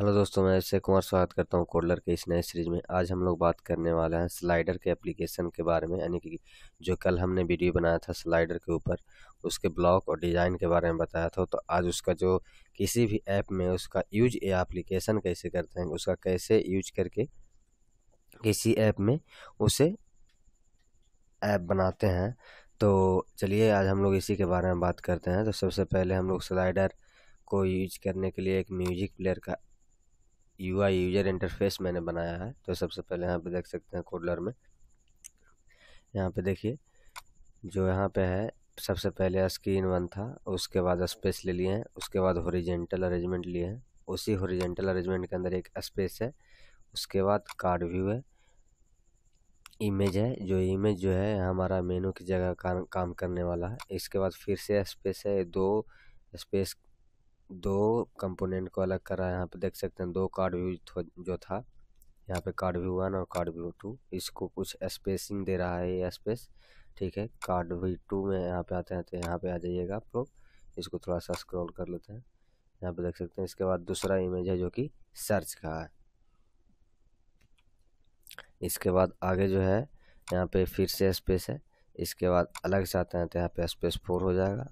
hello दोस्तों मैं अक्षय कुमार स्वागत करता हूँ कोडलर के इस नए सीरीज में आज हम लोग बात करने वाले हैं स्लाइडर के एप्लीकेशन के बारे में यानी कि जो कल हमने वीडियो बनाया था स्लाइडर के ऊपर उसके ब्लॉक और डिज़ाइन के बारे में बताया था तो आज उसका जो किसी भी ऐप में उसका यूज या एप्लीकेशन कैसे करते हैं उसका कैसे यूज करके किसी ऐप में उसे ऐप बनाते हैं तो चलिए आज हम लोग इसी के बारे में बात करते हैं तो सबसे पहले हम लोग स्लाइडर को यूज करने के लिए एक म्यूजिक प्लेयर का यू आई यूजर इंटरफेस मैंने बनाया है तो सबसे पहले यहाँ पे देख सकते हैं कोडलर में यहाँ पे देखिए जो यहाँ पे है सबसे पहले स्क्रीन वन था उसके बाद स्पेस ले लिए हैं उसके बाद हॉरिजेंटल अरेंजमेंट लिए हैं उसी हॉरिजेंटल अरेंजमेंट के अंदर एक स्पेस है उसके बाद कार्ड व्यू है इमेज है जो इमेज जो है हमारा मेनू की जगह काम करने वाला है इसके बाद फिर से स्पेस है दो स्पेस दो कंपोनेंट को अलग कर रहा है यहाँ पे देख सकते हैं दो कार्ड व्यू जो था यहाँ पे कार्ड व्यू वन और कार्ड व्यू टू इसको कुछ स्पेसिंग दे रहा है ये स्पेस ठीक है कार्ड व्यू टू में यहाँ पे आते हैं तो यहाँ पे आ जाइएगा आप लोग इसको थोड़ा सा स्क्रॉल कर लेते हैं यहाँ पे देख सकते हैं इसके बाद दूसरा इमेज है जो कि सर्च का है इसके बाद आगे जो है यहाँ पे फिर से स्पेस है इसके बाद अलग से आते हैं तो यहाँ पे स्पेस फोर हो जाएगा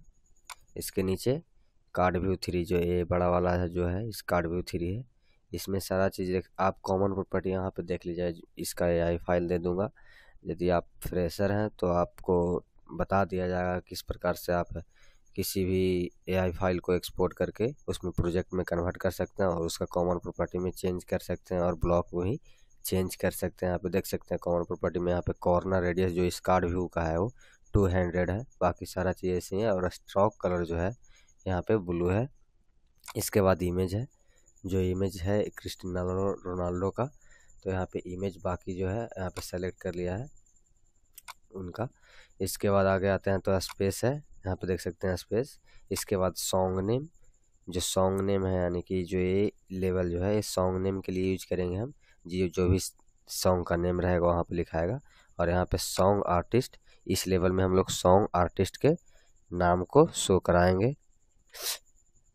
इसके नीचे कार्ड व्यू थ्री जो ये बड़ा वाला है जो है इस कार्ड व्यू थ्री है इसमें सारा चीज़ आप कॉमन प्रॉपर्टी यहाँ पे देख लीजिए इसका आई फाइल दे दूँगा यदि आप फ्रेशर हैं तो आपको बता दिया जाएगा किस प्रकार से आप किसी भी एआई फाइल को एक्सपोर्ट करके उसमें प्रोजेक्ट में कन्वर्ट कर सकते हैं और उसका कॉमन प्रॉपर्टी में चेंज कर सकते हैं और ब्लॉक को ही चेंज कर सकते हैं यहाँ पे देख सकते हैं कॉमन प्रॉपर्टी में यहाँ पे कॉर्नर रेडियस जो इस कार्ड व्यू का है वो टू हंड्रेड है बाकी सारा चीज़ ऐसी है और स्ट्रॉक कलर जो है यहाँ पे ब्लू है इसके बाद इमेज है जो इमेज है क्रिस्टिनो रोनाल्डो का तो यहाँ पे इमेज बाकी जो है यहाँ पे सेलेक्ट कर लिया है उनका इसके बाद आगे आते हैं तो स्पेस है यहाँ पे देख सकते हैं स्पेस इसके बाद सॉन्ग नेम जो सॉन्ग नेम है यानी कि जो ये लेवल जो है ये सॉन्ग नेम के लिए यूज करेंगे हम जी जो भी सॉन्ग का नेम रहेगा वहाँ पे लिखाएगा और यहाँ पे सॉन्ग आर्टिस्ट इस लेवल में हम लोग सॉन्ग आर्टिस्ट के नाम को शो कराएंगे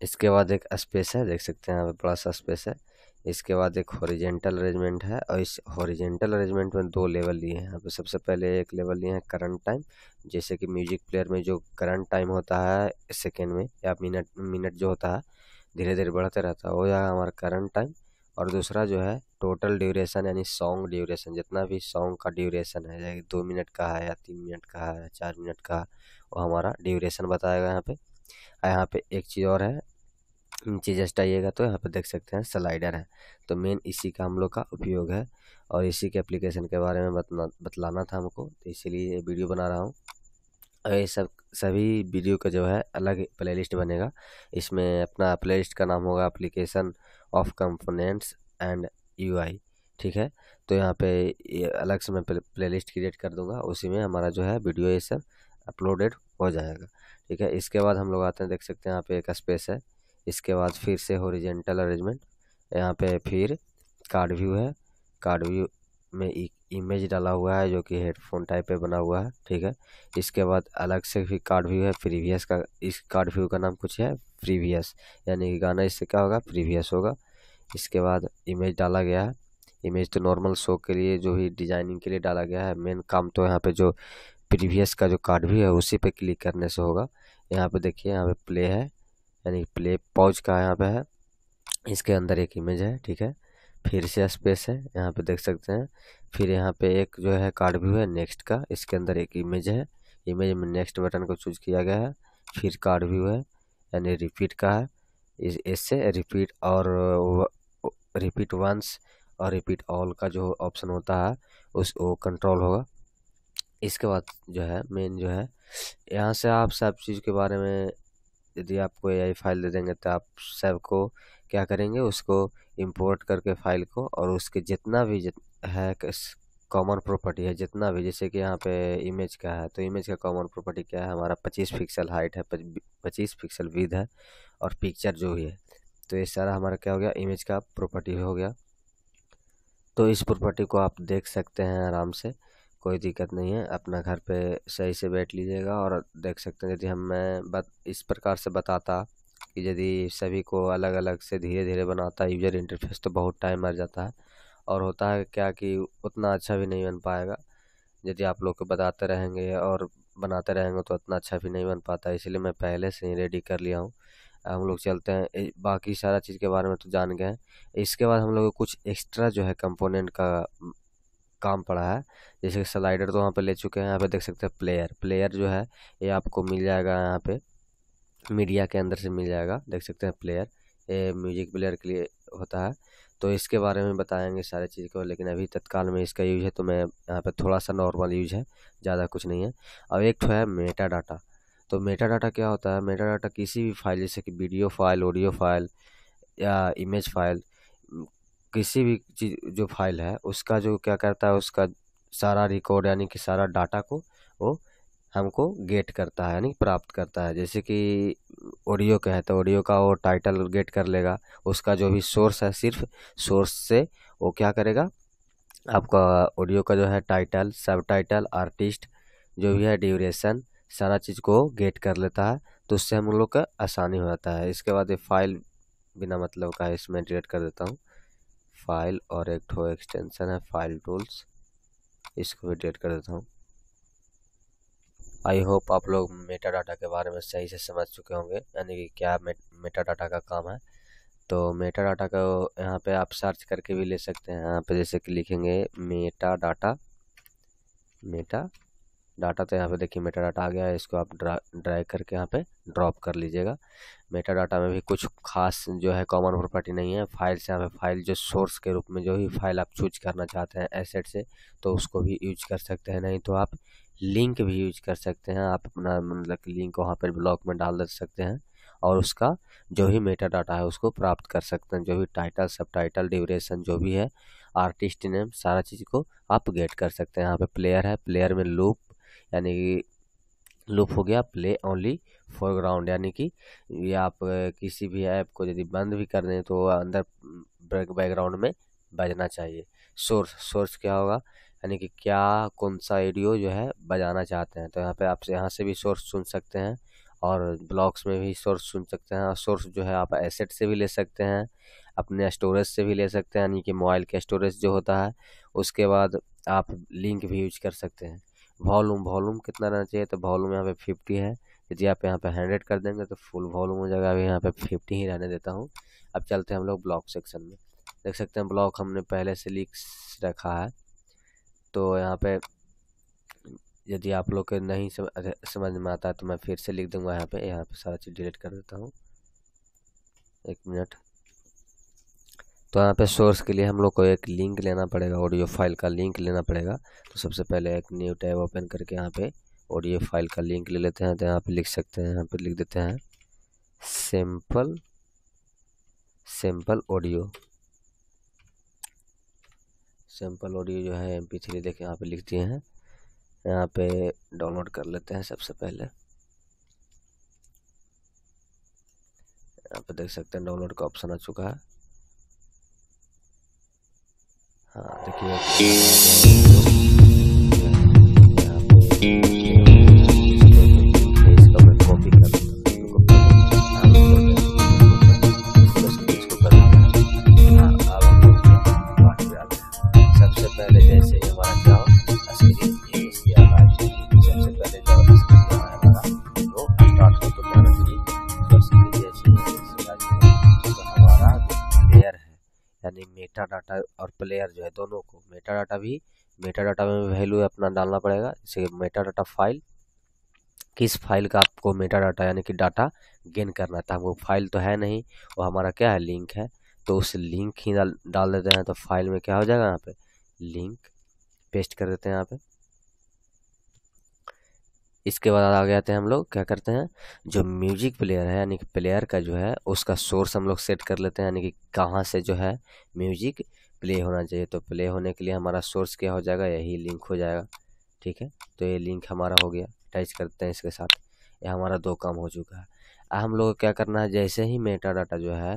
इसके बाद एक स्पेस है देख सकते हैं यहाँ पे बड़ा सा स्पेस है इसके बाद एक हॉरिजेंटल अरेंजमेंट है और इस हॉरिजेंटल अरेंजमेंट में दो लेवल लिए हैं यहाँ पे सबसे पहले एक लेवल लिए हैं करंट टाइम जैसे कि म्यूजिक प्लेयर में जो करंट टाइम होता है सेकेंड में या मिनट मिनट जो होता है धीरे धीरे बढ़ते रहता है वो यहाँ हमारा करंट टाइम और दूसरा जो है टोटल ड्यूरेशन यानी सॉन्ग ड्यूरेशन जितना भी सॉन्ग का ड्यूरेशन है जैसे दो मिनट का है या तीन मिनट का है या चार मिनट का वो हमारा ड्यूरेशन बताएगा यहाँ पे यहाँ पे एक चीज़ और है नीचे जस्ट आइएगा तो यहाँ पे देख सकते हैं स्लाइडर है तो मेन इसी का हम लोग का उपयोग है और इसी के एप्लीकेशन के बारे में बतना बतलाना था हमको तो इसीलिए ये वीडियो बना रहा हूँ और ये सब सभी वीडियो का जो है अलग प्ले बनेगा इसमें अपना प्ले का नाम होगा application of components and you ठीक है तो यहाँ पे अलग से मैं प्ले लिस्ट क्रिएट कर दूंगा उसी में हमारा जो है वीडियो ये सब अपलोडेड हो जाएगा ठीक है इसके बाद हम लोग आते हैं देख सकते हैं यहाँ पे एक स्पेस है इसके बाद फिर से होरिजेंटल अरेंजमेंट यहाँ पे फिर कार्ड व्यू है कार्ड व्यू में एक इमेज डाला हुआ है जो कि हेडफोन टाइप पे बना हुआ है ठीक है इसके बाद अलग से फिर कार्ड व्यू है प्रीवियस का इस कार्ड व्यू का नाम कुछ है प्रीवियस यानी कि गाना इससे क्या होगा प्रीवियस होगा इसके बाद इमेज डाला गया है इमेज तो नॉर्मल शो के लिए जो ही डिजाइनिंग के लिए डाला गया है मेन काम तो यहाँ पे जो प्रीवियस का जो कार्ड भी है उसी पे क्लिक करने से होगा यहाँ पे देखिए यहाँ पे प्ले है यानी प्ले पॉज का यहाँ पे है इसके अंदर एक इमेज है ठीक है फिर से स्पेस है यहाँ पे देख सकते हैं फिर यहाँ पे एक जो है कार्ड व्यू है नेक्स्ट का इसके अंदर एक इमेज है इमेज में नेक्स्ट बटन को चूज किया गया है फिर कार्ड व्यू है यानी रिपीट का है इससे रिपीट और रिपीट वंस और रिपीट ऑल का जो ऑप्शन होता है उस वो कंट्रोल होगा इसके बाद जो है मेन जो है यहाँ से आप सब चीज़ के बारे में यदि आपको ए फाइल दे देंगे तो आप सब को क्या करेंगे उसको इंपोर्ट करके फाइल को और उसके जितना भी जित है कॉमन प्रॉपर्टी है जितना भी जैसे कि यहाँ पे इमेज का है तो इमेज का कॉमन प्रॉपर्टी क्या है हमारा पच्चीस पिक्सल हाइट है पच्चीस पिक्सल विद है और पिक्चर जो भी है तो ये सारा हमारा क्या हो गया इमेज का प्रॉपर्टी हो गया तो इस प्रॉपर्टी को आप देख सकते हैं आराम से कोई दिक्कत नहीं है अपना घर पे सही से बैठ लीजिएगा और देख सकते हैं यदि हम मैं बत इस प्रकार से बताता कि यदि सभी को अलग अलग से धीरे धीरे बनाता यूजर इंटरफेस तो बहुत टाइम मर जाता है और होता है क्या कि उतना अच्छा भी नहीं बन पाएगा यदि आप लोग को बताते रहेंगे और बनाते रहेंगे तो उतना अच्छा भी नहीं बन पाता इसलिए मैं पहले से ही रेडी कर लिया हूँ हम लोग चलते हैं बाकी सारा चीज़ के बारे में तो जान गए इसके बाद हम लोग कुछ एक्स्ट्रा जो है कंपोनेंट का काम पड़ा है जैसे कि स्लाइडर तो वहाँ पर ले चुके हैं यहाँ पे देख सकते हैं प्लेयर प्लेयर जो है ये आपको मिल जाएगा यहाँ पे मीडिया के अंदर से मिल जाएगा देख सकते हैं प्लेयर ये म्यूजिक प्लेयर के लिए होता है तो इसके बारे में बताएंगे सारे चीज़ को लेकिन अभी तत्काल में इसका यूज है तो मैं यहाँ पे थोड़ा सा नॉर्मल यूज है ज़्यादा कुछ नहीं है अब एक तो है मेटा डाटा तो मेटा डाटा क्या होता है मेटा डाटा किसी भी फाइल जैसे कि वीडियो फाइल ऑडियो फाइल या इमेज फाइल किसी भी चीज जो फाइल है उसका जो क्या करता है उसका सारा रिकॉर्ड यानी कि सारा डाटा को वो हमको गेट करता है यानी प्राप्त करता है जैसे कि ऑडियो का है तो ऑडियो का वो टाइटल गेट कर लेगा उसका जो भी सोर्स है सिर्फ सोर्स से वो क्या करेगा आपका ऑडियो का जो है टाइटल सब टाइटल आर्टिस्ट जो भी है ड्यूरेशन सारा चीज़ को गेट कर लेता है तो उससे हम लोग का आसानी हो जाता है इसके बाद ये फाइल बिना मतलब का इसमें डिलीट कर देता हूँ फाइल और एक ठो एक्सटेंशन है फाइल टूल्स इसको भी डिलीट कर देता हूँ आई होप आप लोग मेटा डाटा के बारे में सही से समझ चुके होंगे यानी कि क्या मे, मेटा डाटा का काम है तो मेटा डाटा का यहाँ पे आप सर्च करके भी ले सकते हैं यहाँ पे जैसे कि लिखेंगे मेटा डाटा मेटा डाटा तो यहाँ पे देखिए मेटा डाटा आ गया है इसको आप ड्रा ड्रैग करके यहाँ पे ड्रॉप कर लीजिएगा मेटा डाटा में भी कुछ खास जो है कॉमन प्रॉपर्टी नहीं है फाइल से यहाँ पे फाइल जो सोर्स के रूप में जो भी फाइल आप चूज करना चाहते हैं एसेट से तो उसको भी यूज कर सकते हैं नहीं तो आप लिंक भी यूज कर सकते हैं आप अपना मतलब लिंक वहाँ पर ब्लॉक में डाल दे सकते हैं और उसका जो भी मेटा डाटा है उसको प्राप्त कर सकते हैं जो भी टाइटल सब टाइटल ड्यूरेशन जो भी है आर्टिस्ट नेम सारा चीज़ को आप गेट कर सकते हैं यहाँ पे प्लेयर है प्लेयर में लूप यानी कि लूप हो गया प्ले ओनली फोरग्राउंड यानी कि ये आप किसी भी ऐप को यदि बंद भी कर दें तो अंदर बैकग्राउंड में बजना चाहिए सोर्स सोर्स क्या होगा यानी कि क्या कौन सा ऑडियो जो है बजाना चाहते हैं तो यहाँ पे आप यहाँ से भी सोर्स सुन सकते हैं और ब्लॉक्स में भी सोर्स सुन सकते हैं और सोर्स जो है आप एसेट से भी ले सकते हैं अपने स्टोरेज से भी ले सकते हैं यानी कि मोबाइल के स्टोरेज जो होता है उसके बाद आप लिंक भी यूज कर सकते हैं वॉल्यूम वॉल्यूम कितना रहना चाहिए तो वॉल्यूम यहाँ पे फिफ्टी है यदि आप यहाँ पे हंड्रेड कर देंगे तो फुल वॉल्यूम हो जाएगा अभी यहाँ पे फिफ्टी ही रहने देता हूँ अब चलते हैं हम लोग ब्लॉक सेक्शन में देख सकते हैं ब्लॉक हमने पहले से लिख रखा है तो यहाँ पे यदि आप लोग के नहीं समझ में आता है तो मैं फिर से लिख दूंगा यहाँ पे यहाँ पे सारा चीज़ डिलीट कर देता हूँ एक मिनट तो यहाँ पे सोर्स के लिए हम लोग को एक लिंक लेना पड़ेगा ऑडियो फाइल का लिंक लेना पड़ेगा तो सबसे पहले एक न्यू टैब ओपन करके यहाँ पे ऑडियो फाइल का लिंक ले लेते हैं तो यहाँ पे लिख सकते हैं यहाँ पे लिख देते हैं simple simple audio simple audio जो है एम पी थ्री देखे यहाँ पे लिख दिए हैं यहाँ पे डाउनलोड कर लेते हैं सबसे पहले यहाँ पे देख सकते हैं डाउनलोड का ऑप्शन आ चुका है देखिए कॉपी कर लेयर जो है दोनों को मेटा डाटा भी मेटा डाटा में वैल्यू अपना डालना पड़ेगा जैसे मेटा डाटा फाइल किस फाइल का आपको मेटा डाटा यानी कि डाटा गेन करना तो हमको फाइल तो है नहीं वो हमारा क्या है लिंक है तो उस लिंक ही डाल डाल देते हैं तो फाइल में क्या हो जाएगा यहाँ पे लिंक पेस्ट कर देते हैं यहाँ पे इसके बाद आ गए थे हम लोग क्या करते हैं जो म्यूजिक प्लेयर है यानी कि प्लेयर का जो है उसका सोर्स हम लोग सेट कर लेते हैं यानी कि कहाँ से जो है म्यूजिक प्ले होना चाहिए तो प्ले होने के लिए हमारा सोर्स क्या हो जाएगा यही लिंक हो जाएगा ठीक है तो ये लिंक हमारा हो गया अटैच करते हैं इसके साथ ये हमारा दो काम हो चुका है अब हम लोग को क्या करना है जैसे ही मेटा डाटा जो है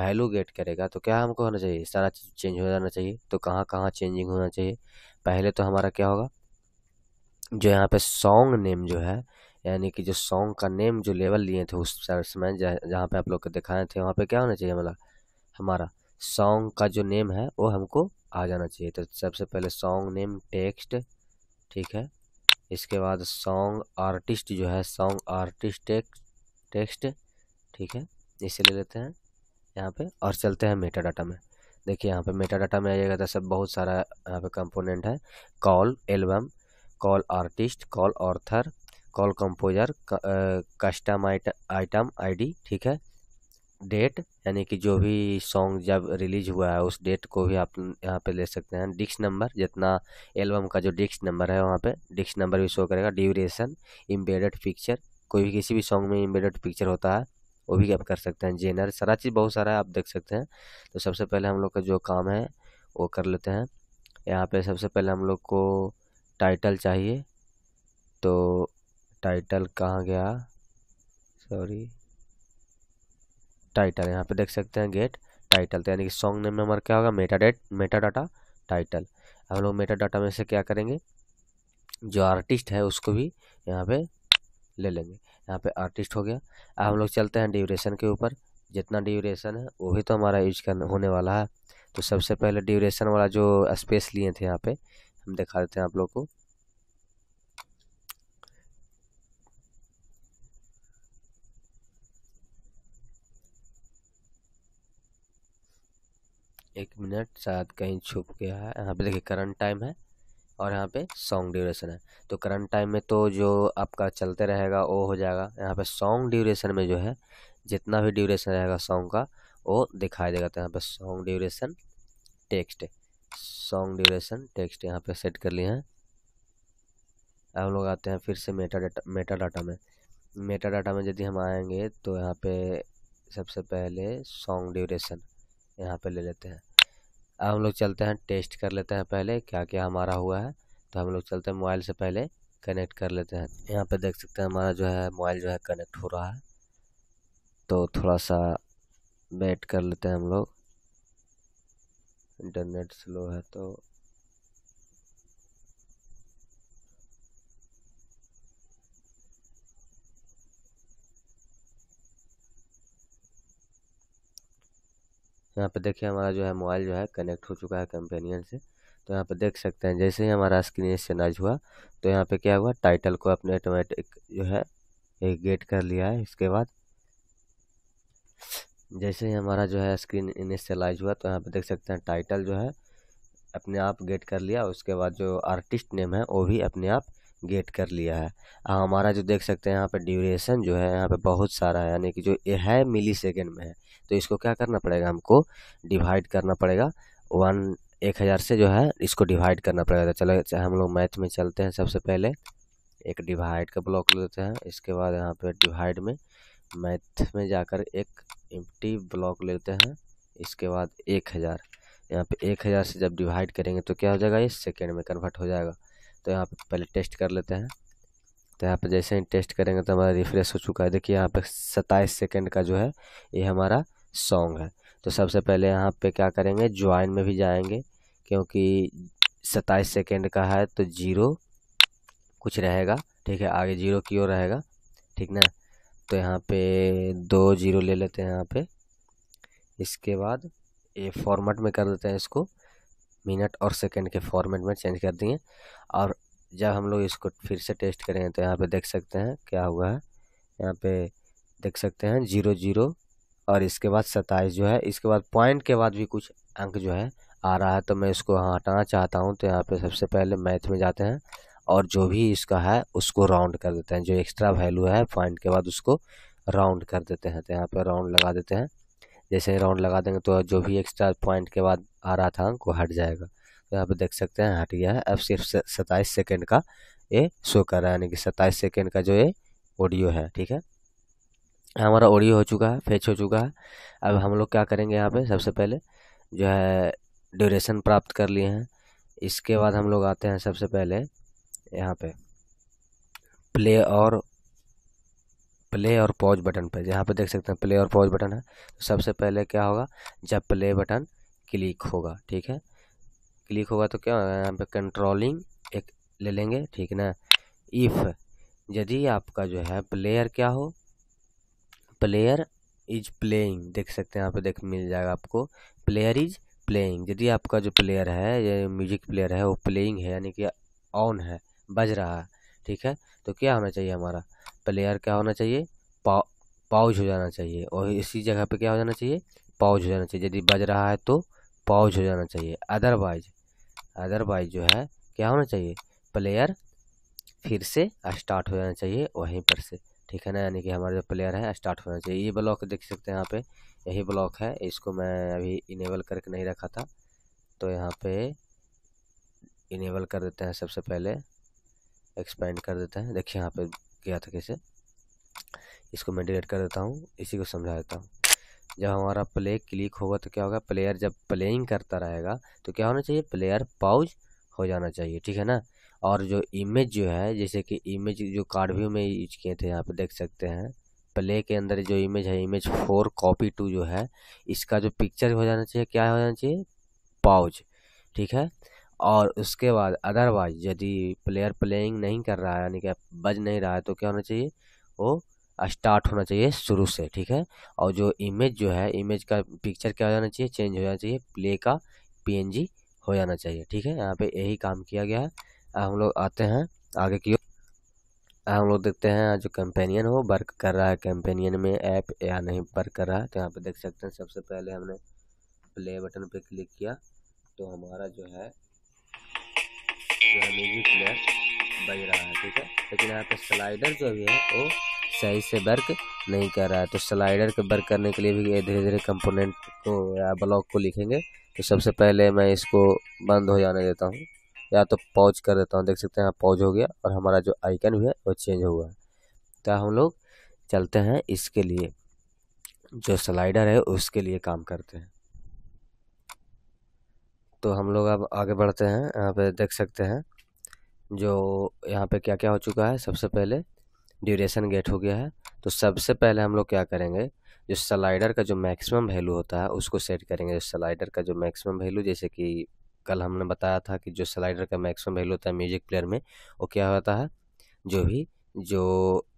वैल्यू गेट करेगा तो क्या हमको होना चाहिए सारा चीज़ चेंज हो जाना चाहिए तो कहाँ कहाँ चेंजिंग होना चाहिए पहले तो हमारा क्या होगा जो यहाँ पे सॉन्ग नेम जो है यानी कि जो सॉन्ग का नेम जो लेवल लिए थे उस समय जहाँ पे आप लोग को दिखाए थे वहाँ पे क्या होना चाहिए मतलब हमारा सॉन्ग का जो नेम है वो हमको आ जाना चाहिए तो सबसे पहले सॉन्ग नेम टेक्स्ट ठीक है इसके बाद सॉन्ग आर्टिस्ट जो है सॉन्ग आर्टिस्ट टेक्स्ट ठीक है इसे ले लेते हैं यहाँ पे और चलते हैं मेटा डाटा में देखिए यहाँ पे मेटा डाटा में आ जाएगा तो सब बहुत सारा यहाँ पे कंपोनेंट है call album call artist call author call composer custom item ID ठीक है डेट यानी कि जो भी सॉन्ग जब रिलीज हुआ है उस डेट को भी आप यहाँ पे ले सकते हैं डिस्क नंबर जितना एल्बम का जो डिस्क नंबर है वहाँ पे डिस्क नंबर भी शो करेगा ड्यूरेशन इम्बेडेड पिक्चर कोई भी किसी भी सॉन्ग में इम्बेडेड पिक्चर होता है वो भी आप कर सकते हैं जेनर सारा चीज़ बहुत सारा है आप देख सकते हैं तो सबसे पहले हम लोग का जो काम है वो कर लेते हैं यहाँ पर सबसे पहले हम लोग को टाइटल चाहिए तो टाइटल कहाँ गया सॉरी टाइटल यहाँ पे देख सकते हैं गेट टाइटल तो यानी कि सॉन्ग नेम में हमारा क्या होगा meta date metadata title हम लोग मेटा डाटा में से क्या करेंगे जो आर्टिस्ट है उसको भी यहाँ पे ले लेंगे यहाँ पे आर्टिस्ट हो गया अब हम लोग चलते हैं ड्यूरेशन के ऊपर जितना ड्यूरेशन है वो भी तो हमारा यूज करने होने वाला है तो सबसे पहले ड्यूरेशन वाला जो स्पेस लिए थे यहाँ पे हम दिखा देते हैं आप लोग को एक मिनट शायद कहीं छुप गया है यहाँ पे देखिए करंट टाइम है और यहाँ पे सॉन्ग ड्यूरेशन है तो करंट टाइम में तो जो आपका चलते रहेगा वो हो जाएगा यहाँ पे सॉन्ग ड्यूरेशन में जो है जितना भी ड्यूरेशन रहेगा सॉन्ग का वो दिखाई देगा तो यहाँ पे song duration text song duration text यहाँ पे सेट कर लिए हैं अब हम लोग आते हैं फिर से मेटा डाटा मेटा डाटा में मेटा डाटा में यदि हम आएंगे तो यहाँ पे सबसे पहले सॉन्ग ड्यूरेशन यहाँ पे ले लेते हैं अब हम लोग चलते हैं टेस्ट कर लेते हैं पहले क्या क्या हमारा हुआ है तो हम लोग चलते हैं मोबाइल से पहले कनेक्ट कर लेते हैं यहाँ पे देख सकते हैं हमारा जो है मोबाइल जो है कनेक्ट हो रहा है तो थोड़ा सा वेट कर लेते हैं हम लोग इंटरनेट स्लो है तो यहाँ पर देखिए हमारा जो है मोबाइल जो है कनेक्ट हो चुका है कंपेनियन से तो यहाँ पर देख सकते हैं जैसे ही हमारा स्क्रीन से नज हुआ तो यहाँ पे क्या हुआ टाइटल को अपने ऑटोमेटिक जो है एक गेट कर लिया है इसके बाद जैसे ही हमारा जो है स्क्रीन इनिशलाइज हुआ तो यहाँ पे देख सकते हैं टाइटल जो है अपने आप गेट कर लिया उसके बाद जो आर्टिस्ट नेम है वो भी अपने आप गेट कर लिया है हमारा जो देख सकते हैं यहाँ पे ड्यूरेशन जो है यहाँ पे बहुत सारा है यानी कि जो है मिली सेकेंड में है तो इसको क्या करना पड़ेगा हमको डिवाइड करना पड़ेगा वन एक हज़ार से जो है इसको डिवाइड करना पड़ेगा तो चलो हम लोग मैथ में चलते हैं सबसे पहले एक डिवाइड का ब्लॉक लेते हैं इसके बाद यहाँ पर डिवाइड में मैथ में जाकर एक एम्प्टी ब्लॉक लेते हैं इसके बाद एक हज़ार यहाँ पर एक हज़ार से जब डिवाइड करेंगे तो क्या हो जाएगा ये सेकेंड में कन्वर्ट हो जाएगा तो यहाँ पर पहले टेस्ट कर लेते हैं तो यहाँ पर जैसे ही टेस्ट करेंगे तो हमारा रिफ्रेश हो चुका है देखिए यहाँ पर सत्ताईस सेकेंड का जो है ये हमारा सॉन्ग है तो सबसे पहले यहाँ पे क्या करेंगे ज्वाइन में भी जाएंगे क्योंकि सत्ताईस सेकेंड का है तो जीरो कुछ रहेगा ठीक है आगे जीरो की ओर रहेगा ठीक ना तो यहाँ पे दो जीरो ले लेते हैं यहाँ पे इसके बाद ये फॉर्मेट में कर देते हैं इसको मिनट और सेकेंड के फॉर्मेट में चेंज कर दिए और जब हम लोग इसको फिर से टेस्ट करेंगे तो यहाँ पे देख सकते हैं क्या हुआ है यहाँ पे देख सकते हैं जीरो जीरो और इसके बाद सत्ताईस जो है इसके बाद पॉइंट के बाद भी कुछ अंक जो है आ रहा है तो मैं इसको हटाना चाहता हूँ तो यहाँ पे सबसे पहले मैथ में जाते हैं और जो भी इसका है उसको राउंड कर देते हैं जो एक्स्ट्रा वैल्यू है पॉइंट के बाद उसको राउंड कर देते हैं तो यहाँ पर राउंड लगा देते हैं जैसे ही राउंड लगा देंगे तो जो भी एक्स्ट्रा पॉइंट के बाद आ रहा था अंक वो हट जाएगा तो यहाँ पर देख सकते हैं हट गया है अब सिर्फ सत्ताईस सेकेंड का ये शो कर रहा है यानी कि सत्ताईस सेकेंड का जो ये ऑडियो है ठीक है हमारा ओडियो हो चुका है फेच हो चुका है अब हम लोग क्या करेंगे यहाँ पे सबसे पहले जो है ड्यूरेशन प्राप्त कर लिए हैं इसके बाद हम लोग आते हैं सबसे पहले यहाँ पे प्ले और प्ले और पॉज बटन पे यहाँ पे देख सकते हैं प्ले और पॉज बटन है तो सबसे पहले क्या होगा जब प्ले बटन क्लिक होगा ठीक है क्लिक होगा तो क्या होगा यहाँ पर कंट्रोलिंग एक ले लेंगे ठीक ना इफ़ यदि आपका जो है प्लेयर क्या हो प्लेयर इज प्लेइंग देख सकते हैं यहाँ पे देख मिल जाएगा आपको प्लेयर इज प्लेइंग यदि आपका जो प्लेयर है म्यूजिक प्लेयर है वो प्लेइंग है यानी कि ऑन है बज रहा है ठीक है तो क्या होना चाहिए हमारा प्लेयर क्या होना चाहिए पा पाउज हो जाना चाहिए और इसी जगह पे क्या हो जाना चाहिए पाउज हो जाना चाहिए यदि बज रहा है तो पाउज हो जाना चाहिए अदरवाइज अदरवाइज जो है क्या होना चाहिए प्लेयर फिर से स्टार्ट हो जाना चाहिए वहीं पर से ठीक है ना यानी कि हमारा जो प्लेयर है स्टार्ट होना चाहिए ये ब्लॉक देख सकते हैं यहाँ पे यही ब्लॉक है इसको मैं अभी इनेबल करके नहीं रखा था तो यहाँ पे इनेबल कर देते हैं सबसे पहले एक्सपेंड कर देते हैं देखिए यहाँ पे गया था कैसे इसको मैं डिलीट कर देता हूँ इसी को समझा देता हूँ जब हमारा प्ले क्लिक होगा तो क्या होगा प्लेयर जब प्लेइंग करता रहेगा तो क्या होना चाहिए प्लेयर पाउज हो जाना चाहिए ठीक है ना और जो इमेज जो है जैसे कि इमेज जो कार्ड व्यू में यूज किए थे यहाँ पे देख सकते हैं प्ले के अंदर जो इमेज है इमेज फोर कॉपी टू जो है इसका जो पिक्चर हो जाना चाहिए क्या हो जाना चाहिए पाउच ठीक है और उसके बाद अदरवाइज यदि प्लेयर प्लेइंग नहीं कर रहा है यानी कि बज नहीं रहा है तो क्या होना चाहिए वो स्टार्ट होना चाहिए शुरू से ठीक है और जो इमेज जो है इमेज का पिक्चर क्या हो जाना चाहिए चेंज हो जाना चाहिए प्ले का पीएनजी हो जाना चाहिए ठीक है यहाँ पे यही काम किया गया है हम लोग आते हैं आगे की ओर हम लोग देखते हैं जो कैंपेनियन हो वर्क कर रहा है कैंपेनियन में ऐप या नहीं वर्क कर रहा है तो यहाँ पे देख सकते हैं सबसे पहले हमने प्ले बटन पे क्लिक किया तो हमारा जो है जो है म्यूजिक प्लेयर बज रहा है ठीक है लेकिन यहाँ पे स्लाइडर जो भी है वो सही से वर्क नहीं कर रहा है तो स्लाइडर के वर्क करने के लिए भी धीरे धीरे कंपोनेंट को या ब्लॉक को लिखेंगे तो सबसे पहले मैं इसको बंद हो जाने देता हूँ या तो पॉज कर देता हूँ देख सकते हैं यहाँ पॉज हो गया और हमारा जो आइकन भी है वो चेंज हुआ है तो हम लोग चलते हैं इसके लिए जो स्लाइडर है उसके लिए काम करते हैं तो हम लोग अब आगे बढ़ते हैं यहाँ पे देख सकते हैं जो यहाँ पे क्या क्या हो चुका है सबसे पहले ड्यूरेशन गेट हो गया है तो सबसे पहले हम लोग क्या करेंगे जो स्लाइडर का जो मैक्सिमम वैल्यू होता है उसको सेट करेंगे जो स्लाइडर का जो मैक्सिमम वैल्यू जैसे कि कल हमने बताया था कि जो स्लाइडर का मैक्सिमम वैल्यू होता है म्यूजिक प्लेयर में वो क्या होता है जो भी जो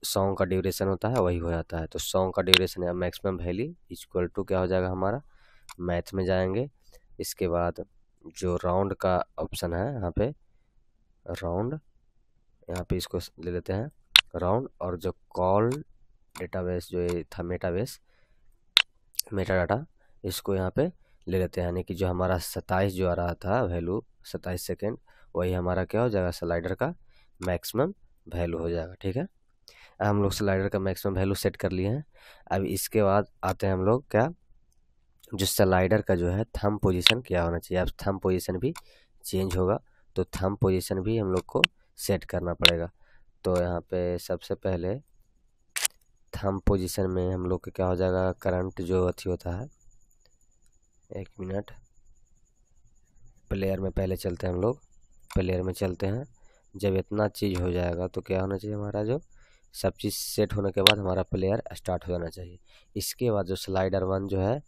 सॉन्ग का ड्यूरेशन होता है वही हो जाता है तो सॉन्ग का ड्यूरेशन या मैक्सिमम वैल्यू इक्वल टू क्या हो जाएगा हमारा मैथ में जाएंगे इसके बाद जो राउंड का ऑप्शन है यहाँ पे राउंड यहाँ पे इसको ले लेते हैं राउंड और जो कॉल डेटाबेस जो ये था मेटाबेस मेटा डाटा इसको यहाँ पे ले लेते हैं यानी कि जो हमारा सत्ताईस जो आ रहा था वैल्यू सत्ताईस सेकेंड वही हमारा क्या हो जाएगा स्लाइडर का मैक्सिमम वैल्यू हो जाएगा ठीक है हम लोग स्लाइडर का मैक्सिमम वैल्यू सेट कर लिए हैं अब इसके बाद आते हैं हम लोग क्या जो स्लाइडर का जो है थम पोजीशन क्या होना चाहिए अब थम पोजीशन भी चेंज होगा तो थम पोजीशन भी हम लोग को सेट करना पड़ेगा तो यहाँ पे सबसे पहले थम पोजीशन में हम लोग का क्या हो जाएगा करंट जो अथी होता है एक मिनट प्लेयर में पहले चलते हैं हम लोग प्लेयर में चलते हैं जब इतना चीज़ हो जाएगा तो क्या होना चाहिए हमारा जो सब चीज़ सेट होने के बाद हमारा प्लेयर स्टार्ट हो जाना चाहिए इसके बाद जो स्लाइडर वन जो है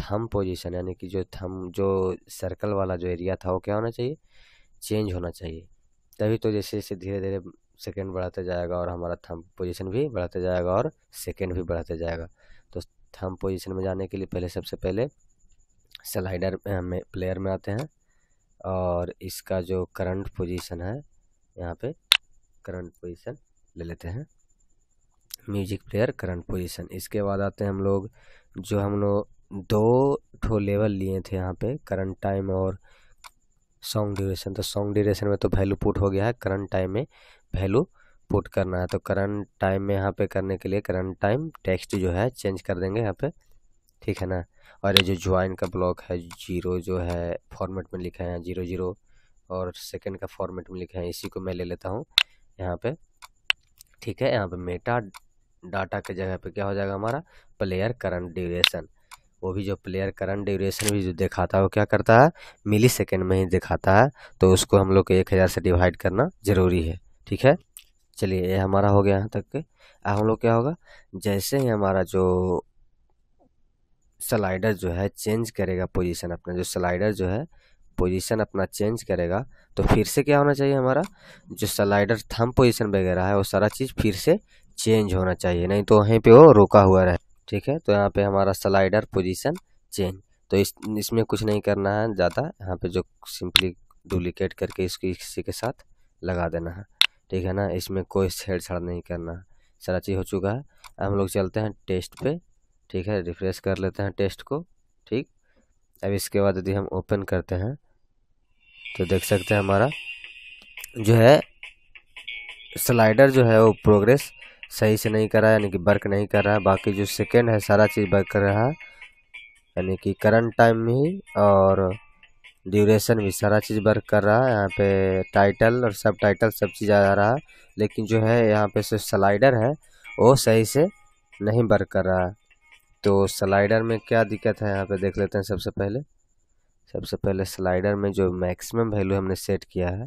थम पोजीशन यानी कि जो थम जो सर्कल वाला जो एरिया था वो क्या होना चाहिए चेंज होना चाहिए तभी तो जैसे जैसे धीरे धीरे सेकेंड बढ़ाते जाएगा और हमारा थम पोजिशन भी बढ़ाते जाएगा और सेकेंड भी बढ़ाते जाएगा तो थम पोजिशन में जाने के लिए पहले सबसे पहले स्लाइडर में प्लेयर में आते हैं और इसका जो करंट पोजीशन है यहाँ पे करंट पोजीशन ले लेते हैं म्यूजिक प्लेयर करंट पोजीशन इसके बाद आते हैं हम लोग जो हम लोग दो ठो लेवल लिए थे यहाँ पे करंट टाइम और सॉन्ग ड्यूरेशन तो सॉन्ग ड्यूरेशन में तो वैल्यू पुट हो गया है करंट टाइम में वैल्यू पुट करना है तो करंट टाइम में यहाँ पे करने के लिए करंट टाइम टेक्स्ट जो है चेंज कर देंगे यहाँ पे ठीक है ना और ये जो ज्वाइन का ब्लॉक है जीरो जो है फॉर्मेट में लिखा है जीरो जीरो और सेकंड का फॉर्मेट में लिखा है इसी को मैं ले लेता हूँ यहाँ पे ठीक है यहाँ पे मेटा डाटा के जगह पे क्या हो जाएगा हमारा प्लेयर करंट ड्यूरेशन वो भी जो प्लेयर करंट ड्यूरेशन भी जो दिखाता है वो क्या करता है मिली सेकेंड में ही दिखाता है तो उसको हम लोग एक हज़ार से डिवाइड करना ज़रूरी है ठीक है चलिए ये हमारा हो गया यहाँ तक के अब हम लोग क्या होगा जैसे ही हमारा जो स्लाइडर जो है चेंज करेगा पोजीशन अपना जो स्लाइडर जो है पोजीशन अपना चेंज करेगा तो फिर से क्या होना चाहिए हमारा जो स्लाइडर थम पोजीशन वगैरह है वो सारा चीज़ फिर से चेंज होना चाहिए नहीं तो वहीं पे वो रोका हुआ रहे ठीक है तो यहाँ पे हमारा स्लाइडर पोजीशन चेंज तो इस इसमें कुछ नहीं करना है ज़्यादा यहाँ पे जो सिंपली डुप्लिकेट करके इसको इसी के साथ लगा देना है ठीक है ना इसमें कोई छेड़छाड़ नहीं करना सारा चीज़ हो चुका है हम लोग चलते हैं टेस्ट पे ठीक है रिफ्रेश कर लेते हैं टेस्ट को ठीक अब इसके बाद यदि हम ओपन करते हैं तो देख सकते हैं हमारा जो है स्लाइडर जो है वो प्रोग्रेस सही से नहीं कर रहा है यानी कि वर्क नहीं कर रहा है बाकी जो सेकेंड है सारा चीज़ वर्क कर रहा है यानी कि करंट टाइम भी और ड्यूरेशन भी सारा चीज़ वर्क कर रहा है यहाँ पे टाइटल और सब टाइटल सब चीज़ आ रहा है लेकिन जो है यहाँ पे जो स्लाइडर है वो सही से नहीं वर्क कर रहा है तो स्लाइडर में क्या दिक्कत है यहाँ पे देख लेते हैं सबसे पहले सबसे पहले स्लाइडर में जो मैक्सिमम वैल्यू हमने सेट किया है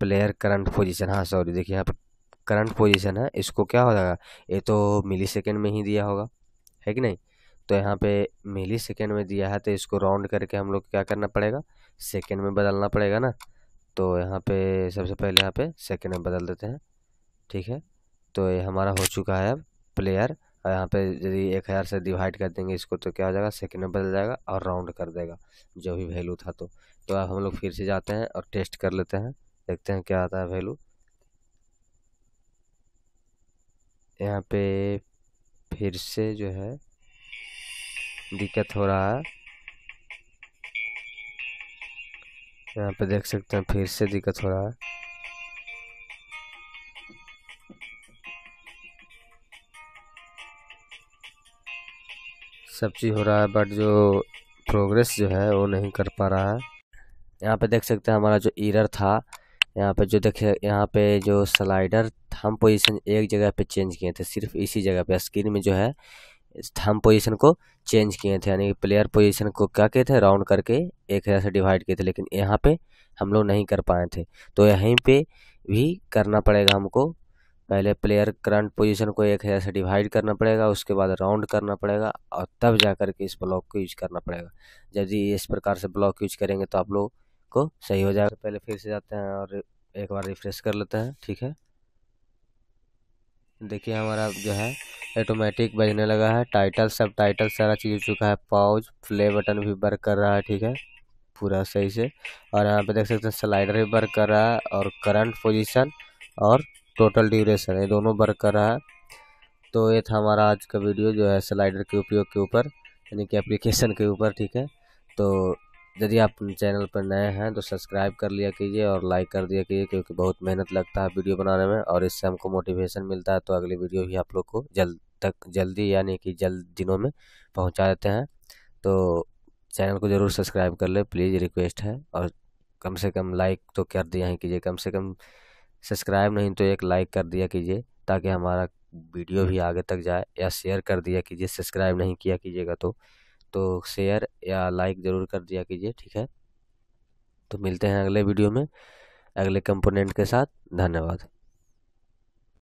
प्लेयर करंट पोजीशन हाँ सॉरी देखिए यहाँ पर करंट पोजीशन है इसको क्या हो जाएगा ये तो मिली सेकेंड में ही दिया होगा है कि नहीं तो यहाँ पे मिली सेकेंड में दिया है तो इसको राउंड करके हम लोग क्या करना पड़ेगा सेकेंड में बदलना पड़ेगा ना तो यहाँ पे सबसे पहले यहाँ पे सेकेंड में बदल देते हैं ठीक है तो ये हमारा हो चुका है प्लेयर और यहाँ पे यदि एक हज़ार से डिवाइड कर देंगे इसको तो क्या हो जाएगा सेकेंड में बदल जाएगा और राउंड कर देगा जो भी वैल्यू था तो तो अब हम लोग फिर से जाते हैं और टेस्ट कर लेते हैं देखते हैं क्या आता है वैल्यू यहाँ पे फिर से जो है दिक्कत हो रहा है यहाँ पे देख सकते हैं फिर से दिक्कत हो रहा है सब चीज़ हो रहा है बट जो प्रोग्रेस जो है वो नहीं कर पा रहा है यहाँ पे देख सकते हैं हमारा जो ईरर था यहाँ पे जो देखे यहाँ पे जो स्लाइडर थम पोजीशन एक जगह पे चेंज किए थे सिर्फ इसी जगह पे स्क्रीन में जो है थम पोजीशन को चेंज किए थे यानी कि प्लेयर पोजीशन को क्या किए थे राउंड करके एक हज़ार से डिवाइड किए थे लेकिन यहाँ पे हम लोग नहीं कर पाए थे तो यहीं पे भी करना पड़ेगा हमको पहले प्लेयर करंट पोजीशन को एक हज़ार से डिवाइड करना पड़ेगा उसके बाद राउंड करना पड़ेगा और तब जा कर के इस ब्लॉक को यूज करना पड़ेगा यदि इस प्रकार से ब्लॉक यूज करेंगे तो आप लोग को सही हो जाएगा पहले फिर से जाते हैं और एक बार रिफ्रेश कर लेते हैं ठीक है देखिए हमारा जो है ऑटोमेटिक बजने लगा है टाइटल सब टाइटल सारा चीज़ हो चुका है पाउज प्ले बटन भी वर्क कर रहा है ठीक है पूरा सही से और यहाँ पे देख सकते हैं स्लाइडर भी वर्क कर रहा है और करंट पोजीशन और टोटल ड्यूरेशन ये दोनों वर्क कर रहा है तो ये था हमारा आज का वीडियो जो है स्लाइडर के उपयोग के ऊपर यानी कि एप्लीकेशन के ऊपर ठीक है तो यदि आप चैनल पर नए हैं तो सब्सक्राइब कर लिया कीजिए और लाइक कर दिया कीजिए क्योंकि बहुत मेहनत लगता है वीडियो बनाने में और इससे हमको मोटिवेशन मिलता है तो अगली वीडियो भी आप लोग को जल्द तक जल्दी यानी कि जल्द दिनों में पहुंचा देते हैं तो चैनल को ज़रूर सब्सक्राइब कर ले प्लीज़ रिक्वेस्ट है और कम से कम लाइक तो कर दिया ही कीजिए कम से कम सब्सक्राइब नहीं तो एक लाइक कर दिया कीजिए ताकि हमारा वीडियो भी आगे तक जाए या शेयर कर दिया कीजिए सब्सक्राइब नहीं किया कीजिएगा तो तो शेयर या लाइक ज़रूर कर दिया कीजिए ठीक है तो मिलते हैं अगले वीडियो में अगले कंपोनेंट के साथ धन्यवाद